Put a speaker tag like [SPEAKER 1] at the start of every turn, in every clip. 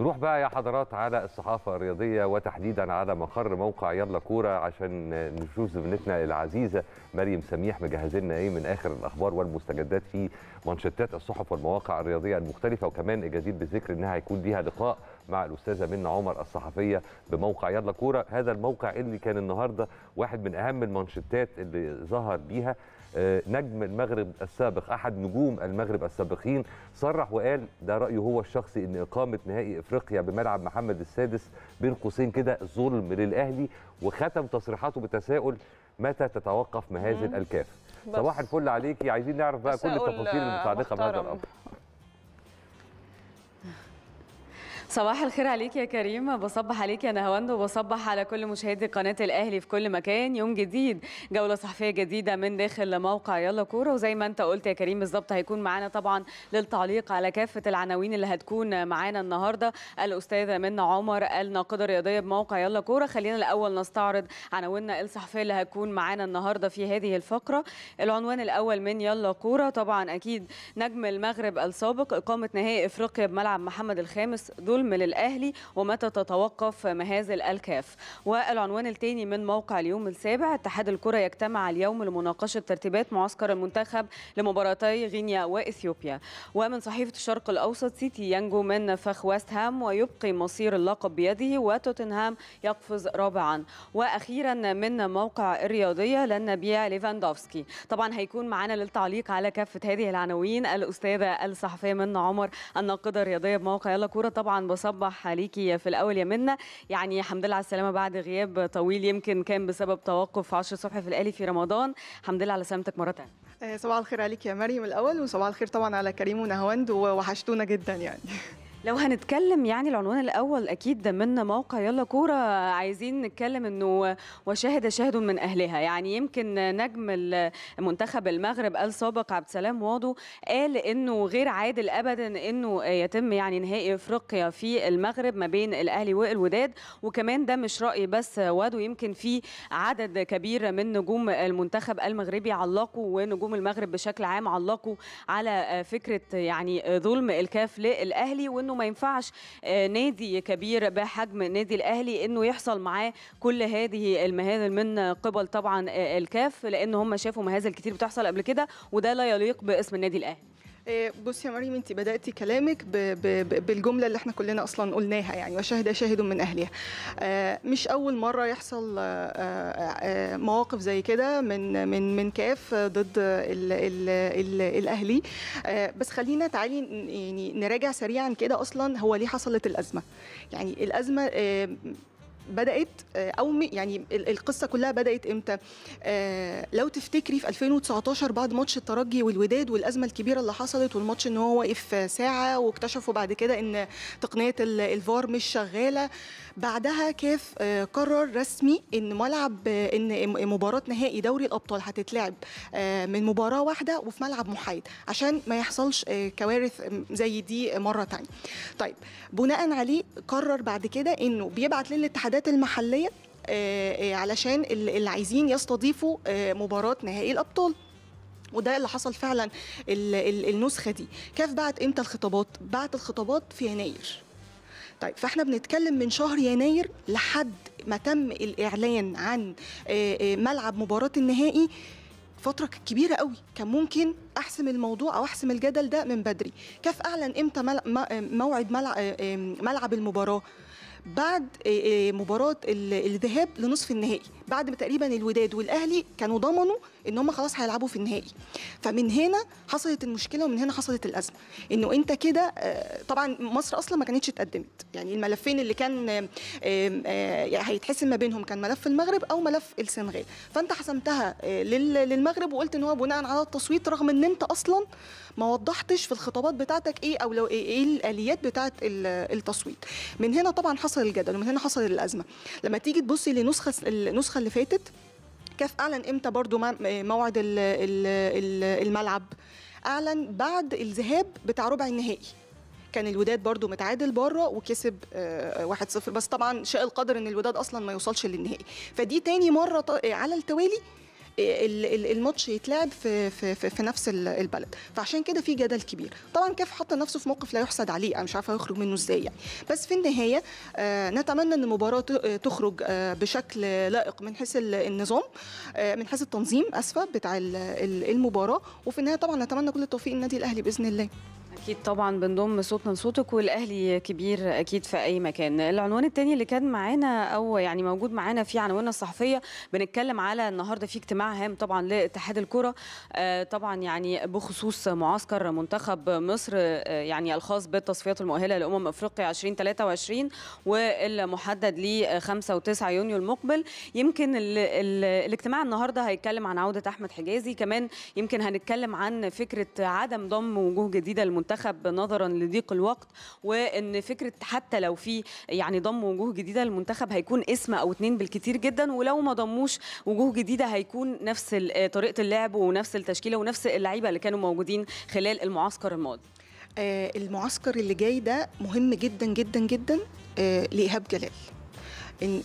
[SPEAKER 1] نروح بقى يا حضرات على الصحافة الرياضية وتحديدا على مقر موقع يلا كورة عشان نشوف زميلتنا العزيزة مريم سميح مجهز لنا ايه من اخر الاخبار والمستجدات في منشطات الصحف والمواقع الرياضية المختلفة وكمان الجدير بالذكر انها هيكون ليها لقاء مع الاستاذه منى عمر الصحفيه بموقع يلا كوره هذا الموقع اللي كان النهارده واحد من اهم المانشيتات اللي ظهر بيها آه، نجم المغرب السابق احد نجوم المغرب السابقين صرح وقال ده رايه هو الشخصي ان اقامه نهائي افريقيا بملعب محمد السادس بين قوسين كده ظلم للاهلي وختم تصريحاته بتساؤل متى تتوقف مهازل الكاف صباح الفل عليكي عايزين نعرف بقى كل التفاصيل المتعلقه بهذا الامر
[SPEAKER 2] صباح الخير عليك يا كريم بصبح عليك يا نهاوند وبصبح على كل مشاهدي قناه الاهلي في كل مكان يوم جديد جوله صحفيه جديده من داخل موقع يلا كوره وزي ما انت قلت يا كريم بالظبط هيكون معانا طبعا للتعليق على كافه العناوين اللي هتكون معانا النهارده الاستاذه منى عمر الناقده الرياضيه بموقع يلا كوره خلينا الاول نستعرض عناويننا الصحفيه اللي هتكون معانا النهارده في هذه الفقره العنوان الاول من يلا كوره طبعا اكيد نجم المغرب السابق اقامه نهائي افريقيا بملعب محمد الخامس دول الظلم للأهلي ومتى تتوقف مهازل الكاف والعنوان الثاني من موقع اليوم السابع اتحاد الكرة يجتمع اليوم لمناقشة ترتيبات معسكر المنتخب لمباراتي غينيا وإثيوبيا ومن صحيفة الشرق الأوسط سيتي ينجو من فخ ويست هام ويبقي مصير اللقب بيده وتوتنهام يقفز رابعا وأخيرا من موقع الرياضية لن نبيع ليفاندوفسكي طبعا هيكون معنا للتعليق على كافة هذه العناوين الأستاذة الصحفية من عمر الناقدة الرياضية بموقع يلا كورة طبعا بصبح عليكي في الاول يا منى يعني الحمد لله على السلامه بعد غياب طويل يمكن كان بسبب توقف 10 الصبح في الالي في رمضان الحمد لله على سلامتك مره ثانيه
[SPEAKER 3] آه، صباح الخير عليك يا مريم
[SPEAKER 2] الاول وصباح الخير طبعا على كريم ونهواند ووحشتونا جدا يعني لو هنتكلم يعني العنوان الاول اكيد من موقع يلا كوره عايزين نتكلم انه وشاهد شاهد من اهلها يعني يمكن نجم المنتخب المغرب السابق عبد السلام واضو قال انه غير عادل ابدا انه يتم يعني نهائي افريقيا في المغرب ما بين الاهلي والوداد وكمان ده مش راي بس وادو يمكن في عدد كبير من نجوم المنتخب المغربي علقوا ونجوم المغرب بشكل عام علقوا على فكره يعني ظلم الكاف للاهلي وانه انه ما ينفعش آه، نادي كبير بحجم النادي الاهلي انه يحصل معاه كل هذه المهازل من قبل طبعا آه، الكاف لان هم شافوا مهازل كتير بتحصل قبل كده وده لا يليق باسم النادي الاهلي
[SPEAKER 3] إيه، بصي يا مريم انت بداتي كلامك بـ بـ بالجمله اللي احنا كلنا اصلا قلناها يعني وشهد شاهد من اهلها آه، مش اول مره يحصل آه، آه، مواقف زي كده من من من كاف ضد الـ الـ الـ الاهلي بس خلينا تعالي يعني نراجع سريعا كده اصلا هو ليه حصلت الازمه يعني الازمه بدات آه، او يعني القصه كلها بدات امتى آه، لو تفتكري في 2019 بعد ماتش الترجي والوداد والازمه الكبيره اللي حصلت والماتش ان هو واقف ساعه واكتشفوا بعد كده ان تقنيه الفار مش شغاله بعدها كاف آه، قرر رسمي ان ملعب ان مباراه نهائي دوري الابطال هتتلعب من مباراه واحده وفي ملعب محايد عشان ما يحصلش كوارث زي دي مره ثانيه طيب بناء عليه قرر بعد كده انه بيبعت للاتحادات الاتحادات المحليه آه، آه، علشان اللي عايزين يستضيفوا آه، مباراه نهائي الابطال وده اللي حصل فعلا النسخه دي كاف بعت امتى الخطابات بعت الخطابات في يناير طيب فاحنا بنتكلم من شهر يناير لحد ما تم الاعلان عن ملعب مباراه النهائي فترة كبيرة قوي كان ممكن أحسم الموضوع أو أحسم الجدل ده من بدري كاف أعلن إمتى موعد ملعب المباراة بعد آه، آه، مباراه الذهاب لنصف النهائي بعد ما تقريبا الوداد والاهلي كانوا ضمنوا ان هم خلاص هيلعبوا في النهائي فمن هنا حصلت المشكله ومن هنا حصلت الازمه انه انت كده آه، طبعا مصر اصلا ما كانتش اتقدمت يعني الملفين اللي كان آه، يعني هيتحسم ما بينهم كان ملف المغرب او ملف السنغال فانت حسمتها آه، للمغرب وقلت ان هو بناء على التصويت رغم ان انت اصلا ما وضحتش في الخطابات بتاعتك ايه او لو ايه, إيه الاليات بتاعه التصويت من هنا طبعا حصل الجدل ومن هنا حصل الازمه لما تيجي تبصي لنسخه النسخه اللي فاتت كاف اعلن امتى برضو موعد الملعب اعلن بعد الذهاب بتاع ربع النهائي كان الوداد برضو متعادل بره وكسب آه، واحد صفر بس طبعا شاء القدر ان الوداد اصلا ما يوصلش للنهائي فدي تاني مره على التوالي الماتش يتلعب في, في, في, في نفس البلد فعشان كده في جدل كبير طبعا كاف حط نفسه في موقف لا يحسد عليه انا مش عارفه هيخرج منه ازاي يعني بس في النهايه آه، نتمنى ان المباراه آه، تخرج آه، بشكل لائق من حيث النظام من حيث التنظيم اسفه بتاع المباراه وفي النهايه طبعا نتمنى
[SPEAKER 2] كل التوفيق للنادي الاهلي باذن الله اكيد طبعا بنضم صوتنا لصوتك والاهلي كبير اكيد في اي مكان العنوان الثاني اللي كان معانا او يعني موجود معانا في عناويننا الصحفيه بنتكلم على النهارده في اجتماع هام طبعا لاتحاد الكره آه، طبعا يعني بخصوص معسكر منتخب مصر آه، يعني الخاص بالتصفيات المؤهله لامم افريقيا 2023 والمحدد ل 5 و9 يونيو المقبل يمكن الـ الـ الاجتماع النهارده هيتكلم عن عوده احمد حجازي كمان يمكن هنتكلم عن فكره عدم ضم وجوه جديده المنتخب نظرا لضيق الوقت وان فكره حتى لو في يعني ضم وجوه جديده للمنتخب هيكون اسم او اتنين بالكتير جدا ولو ما ضموش وجوه جديده هيكون نفس آه، طريقه اللعب ونفس التشكيله ونفس اللعيبه اللي كانوا موجودين خلال المعسكر الماضي
[SPEAKER 3] آه، المعسكر اللي جاي ده مهم جدا جدا جدا آه، لايهاب جلال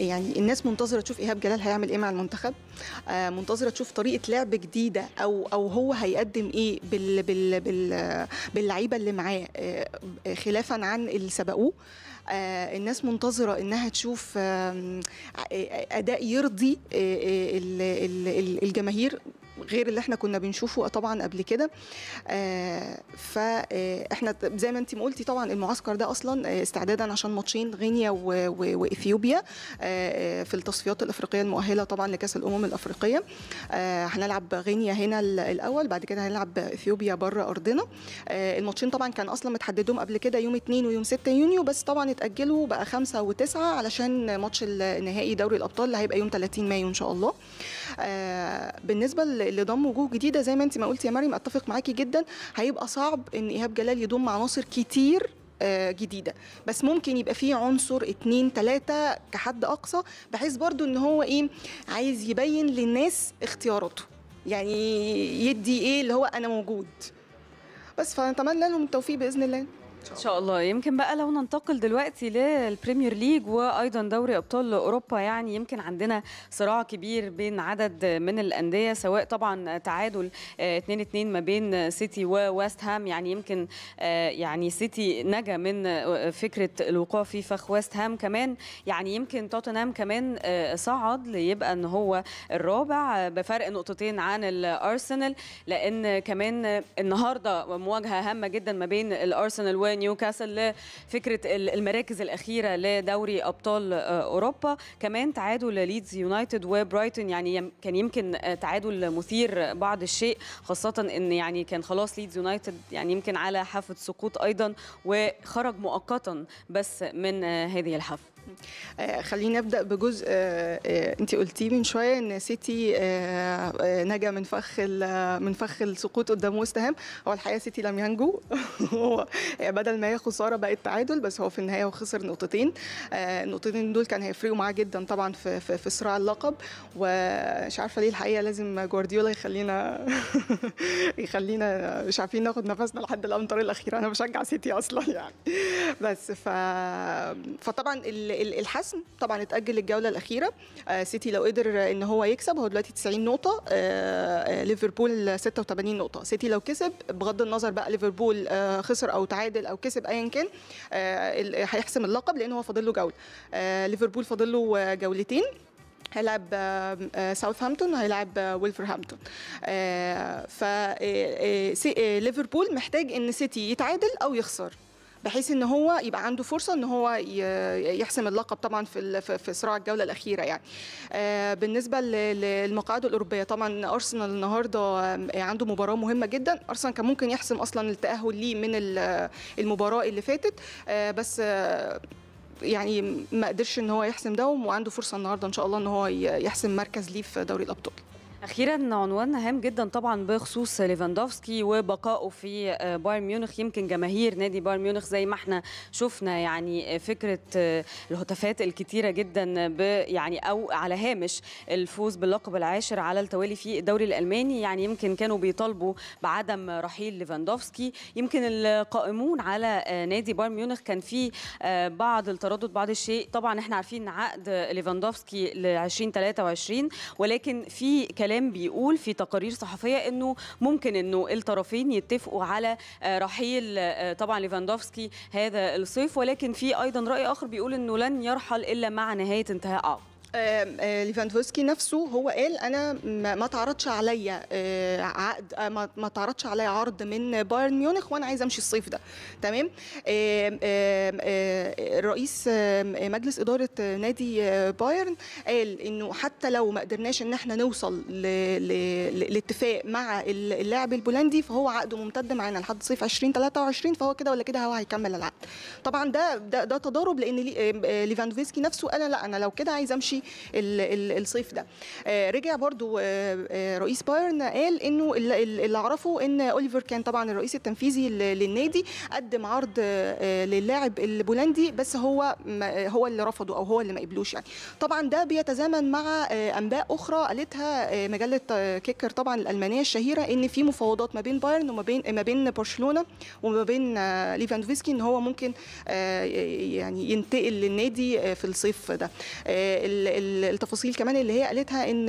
[SPEAKER 3] يعني الناس منتظره تشوف ايهاب جلال هيعمل ايه مع المنتخب آه، منتظره تشوف طريقه لعب جديده او او هو هيقدم ايه بال بال بال باللعيبه اللي معاه آه، آه، خلافا عن اللي سبقوه الناس منتظره انها تشوف اداء يرضي الجماهير غير اللي احنا كنا بنشوفه طبعا قبل كده آه، فاحنا آه، زي ما انت ما قلتي طبعا المعسكر ده اصلا آه، استعدادا عشان ماتشين غينيا واثيوبيا في التصفيات الافريقيه المؤهله طبعا لكاس الامم الافريقيه هنلعب غينيا هنا الاول بعد كده هنلعب اثيوبيا بره ارضنا الماتشين طبعا كان اصلا متحددهم قبل كده يوم 2 ويوم 6 يونيو بس طبعا اتاجلوا بقى 5 و9 علشان ماتش النهائي دوري الابطال اللي هيبقى يوم 30 مايو ان شاء الله آه، بالنسبه لضم وجوه جديده زي ما انت ما قلتي يا مريم اتفق معاكي جدا هيبقى صعب ان ايهاب جلال يضم عناصر كتير آه، جديدة بس ممكن يبقى فيه عنصر اتنين تلاتة كحد أقصى بحيث برضو ان هو ايه عايز يبين للناس اختياراته يعني يدي ايه اللي هو انا موجود بس فنتمنى لهم التوفيق بإذن الله
[SPEAKER 2] ان شاء الله يمكن بقى لو ننتقل دلوقتي للبريمير ليج وايضا دوري ابطال اوروبا يعني يمكن عندنا صراع كبير بين عدد من الانديه سواء طبعا تعادل 2 آه، 2 ما بين سيتي وويست هام يعني يمكن آه، يعني سيتي نجا من آه، فكره الوقوع في فخ ويست هام كمان يعني يمكن توتنهام كمان صعد ليبقى ان هو الرابع بفرق نقطتين عن الارسنال لان كمان النهارده مواجهه هامه جدا ما بين الارسنال و نيوكاسل لفكره المراكز الاخيره لدوري ابطال آه، اوروبا كمان تعادل ليدز يونايتد وبرايتون يعني كان يمكن آه، تعادل مثير بعض الشيء خاصه ان يعني كان خلاص ليدز يونايتد يعني يمكن على حافه سقوط ايضا وخرج مؤقتا بس من آه، هذه الحافه
[SPEAKER 3] آه، خليني ابدا بجزء آه، آه، انت قلتيه من شويه ان سيتي نجا من فخ من فخ السقوط قدام وست هام هو الحقيقه سيتي لم ينجو هو بدل ما هي خساره بقت تعادل بس هو في النهايه خسر نقطتين النقطتين دول كان هيفرقوا معاه جدا طبعا في في, في صراع اللقب ومش عارفه ليه الحقيقه لازم جوارديولا يخلينا يخلينا مش عارفين ناخد نفسنا لحد الامطار الاخيره انا بشجع سيتي اصلا يعني بس ف فطبعا ال الحسم طبعا اتاجل للجوله الاخيره آه، سيتي لو قدر ان هو يكسب هو دلوقتي 90 نقطه آه، آه، ليفربول 86 نقطه سيتي لو كسب بغض النظر بقى ليفربول خسر او تعادل او كسب ايا كان هيحسم اللقب لان هو فاضل له جوله ليفربول فاضل له جولتين هيلعب ساوثهامبتون وهيلعب ويلفرهامبتون ف ليفربول محتاج ان سيتي يتعادل او يخسر بحيث ان هو يبقى عنده فرصه ان هو يحسم اللقب طبعا في في صراع الجوله الاخيره يعني آه، بالنسبه للمقاعد الاوروبيه طبعا ارسنال النهارده آه، عنده مباراه مهمه جدا ارسنال كان ممكن يحسم اصلا التاهل ليه من المباراه اللي فاتت آه، بس يعني ما قدرش ان هو يحسم ده وعنده فرصه النهارده ان شاء الله ان هو يحسم مركز ليه في دوري الابطال
[SPEAKER 2] اخيرا عنوان هام جدا طبعا بخصوص ليفاندوفسكي وبقائه في آه، بايرن ميونخ يمكن جماهير نادي بايرن ميونخ زي ما احنا شفنا يعني آه، فكره آه، الهتافات الكتيره جدا يعني او على هامش الفوز باللقب العاشر على التوالي في الدوري الالماني يعني يمكن كانوا بيطالبوا بعدم رحيل ليفاندوفسكي يمكن القائمون على نادي بايرن ميونخ كان في بعض التردد بعض الشيء طبعا احنا عارفين عقد ليفاندوفسكي ل 2023 ولكن في كلام الكلام بيقول في تقارير صحفيه انه ممكن انه الطرفين يتفقوا على آه، رحيل آه، طبعا ليفاندوفسكي هذا الصيف ولكن في ايضا راي اخر بيقول انه لن يرحل الا مع نهايه انتهاء عقد آه، آه، ليفاندوفسكي نفسه هو
[SPEAKER 3] قال انا ما تعرضش عليا آه، عقد ما تعرضش عليا عرض من بايرن ميونخ وانا عايز امشي الصيف ده تمام رئيس مجلس اداره نادي بايرن قال انه حتى لو ما قدرناش ان احنا نوصل لاتفاق مع اللاعب البولندي فهو عقده ممتد معانا لحد صيف 2023 فهو كده ولا كده هو هيكمل العقد طبعا ده ده, ده تضارب لان ليفاندوفسكي نفسه قال لا انا لو كده عايز امشي الصيف ده آه، رجع برضو آه، آه، رئيس بايرن قال انه اللي اعرفه ان اوليفر كان طبعا الرئيس التنفيذي للنادي قدم عرض للاعب البولندي بس هو هو اللي رفضه او هو اللي ما قبلوش يعني طبعا ده بيتزامن مع انباء اخرى قالتها مجله كيكر طبعا الالمانيه الشهيره ان في مفاوضات ما بين بايرن وما بين ما بين برشلونه وما بين ليفاندوفسكي ان هو ممكن يعني ينتقل للنادي في الصيف ده التفاصيل كمان اللي هي قالتها ان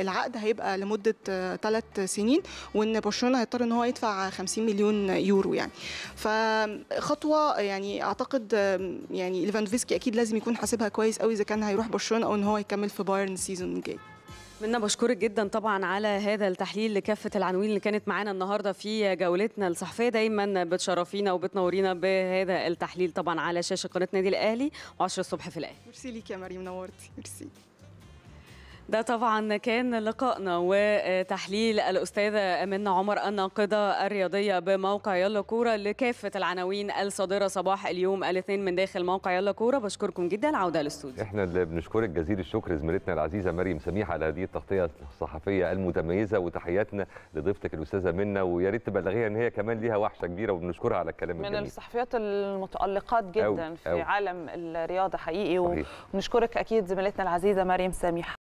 [SPEAKER 3] العقد هيبقى لمده ثلاث سنين وان برشلونه هيضطر ان هو يدفع 50 مليون يورو يعني فخطوه يعني اعتقد يعني ليفاندوفسكي اكيد لازم يكون حاسبها كويس قوي اذا كان هيروح برشلونه او ان هو يكمل في بايرن السيزون الجاي
[SPEAKER 2] منا بشكرك جدا طبعا على هذا التحليل لكافه العناوين اللي كانت معانا النهارده في جولتنا الصحفيه دايما بتشرفينا وبتنورينا بهذا التحليل طبعا على شاشه قناه نادي الاهلي و الصبح في الاهلي
[SPEAKER 3] مرسي ليك يا مريم نورتي مرسي
[SPEAKER 2] ده طبعا كان لقائنا وتحليل الأستاذة امين عمر الناقدة الرياضية بموقع يلا كورة لكافة العناوين الصادرة صباح اليوم الاثنين من داخل موقع يلا كورة بشكركم جدا عودة للاستوديو
[SPEAKER 1] احنا اللي بنشكرك جزيل الشكر زميلتنا العزيزة مريم سميح على هذه التغطية الصحفية المتميزة وتحياتنا لضيفتك الأستاذة منى ويا ريت تبلغيها ان هي كمان ليها وحشة كبيرة وبنشكرها على الكلام الجميل من
[SPEAKER 3] الصحفيات المتألقات جدا أو في أو عالم الرياضة حقيقي ونشكرك أكيد زميلتنا العزيزة مريم سميح